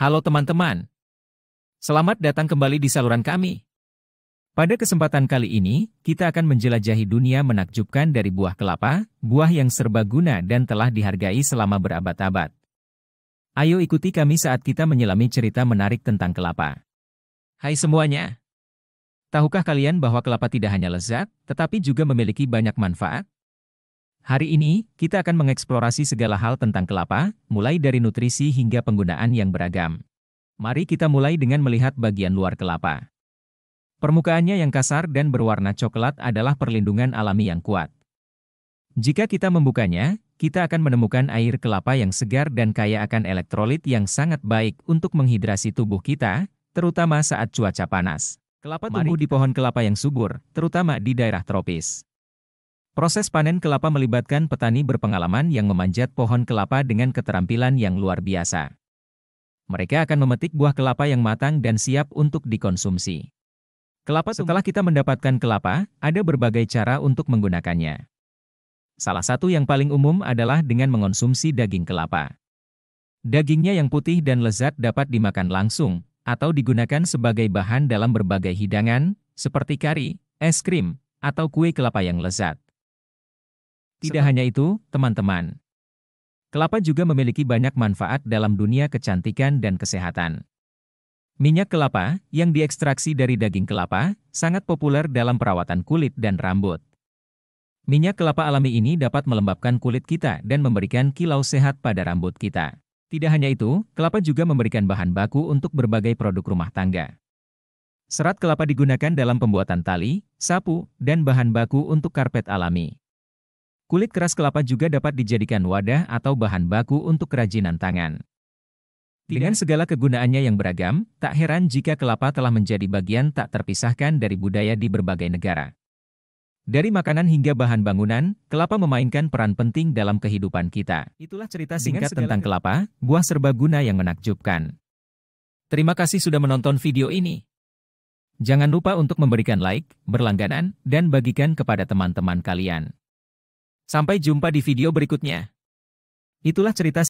Halo teman-teman. Selamat datang kembali di saluran kami. Pada kesempatan kali ini, kita akan menjelajahi dunia menakjubkan dari buah kelapa, buah yang serbaguna dan telah dihargai selama berabad-abad. Ayo ikuti kami saat kita menyelami cerita menarik tentang kelapa. Hai semuanya. Tahukah kalian bahwa kelapa tidak hanya lezat, tetapi juga memiliki banyak manfaat? Hari ini, kita akan mengeksplorasi segala hal tentang kelapa, mulai dari nutrisi hingga penggunaan yang beragam. Mari kita mulai dengan melihat bagian luar kelapa. Permukaannya yang kasar dan berwarna coklat adalah perlindungan alami yang kuat. Jika kita membukanya, kita akan menemukan air kelapa yang segar dan kaya akan elektrolit yang sangat baik untuk menghidrasi tubuh kita, terutama saat cuaca panas. Kelapa tumbuh di pohon kelapa yang subur, terutama di daerah tropis. Proses panen kelapa melibatkan petani berpengalaman yang memanjat pohon kelapa dengan keterampilan yang luar biasa. Mereka akan memetik buah kelapa yang matang dan siap untuk dikonsumsi. Kelapa setelah kita mendapatkan kelapa, ada berbagai cara untuk menggunakannya. Salah satu yang paling umum adalah dengan mengonsumsi daging kelapa. Dagingnya yang putih dan lezat dapat dimakan langsung atau digunakan sebagai bahan dalam berbagai hidangan seperti kari, es krim, atau kue kelapa yang lezat. Tidak hanya itu, teman-teman. Kelapa juga memiliki banyak manfaat dalam dunia kecantikan dan kesehatan. Minyak kelapa, yang diekstraksi dari daging kelapa, sangat populer dalam perawatan kulit dan rambut. Minyak kelapa alami ini dapat melembabkan kulit kita dan memberikan kilau sehat pada rambut kita. Tidak hanya itu, kelapa juga memberikan bahan baku untuk berbagai produk rumah tangga. Serat kelapa digunakan dalam pembuatan tali, sapu, dan bahan baku untuk karpet alami. Kulit keras kelapa juga dapat dijadikan wadah atau bahan baku untuk kerajinan tangan. Dengan segala kegunaannya yang beragam, tak heran jika kelapa telah menjadi bagian tak terpisahkan dari budaya di berbagai negara. Dari makanan hingga bahan bangunan, kelapa memainkan peran penting dalam kehidupan kita. Itulah cerita singkat tentang kelapa, buah serbaguna yang menakjubkan. Terima kasih sudah menonton video ini. Jangan lupa untuk memberikan like, berlangganan, dan bagikan kepada teman-teman kalian. Sampai jumpa di video berikutnya. Itulah cerita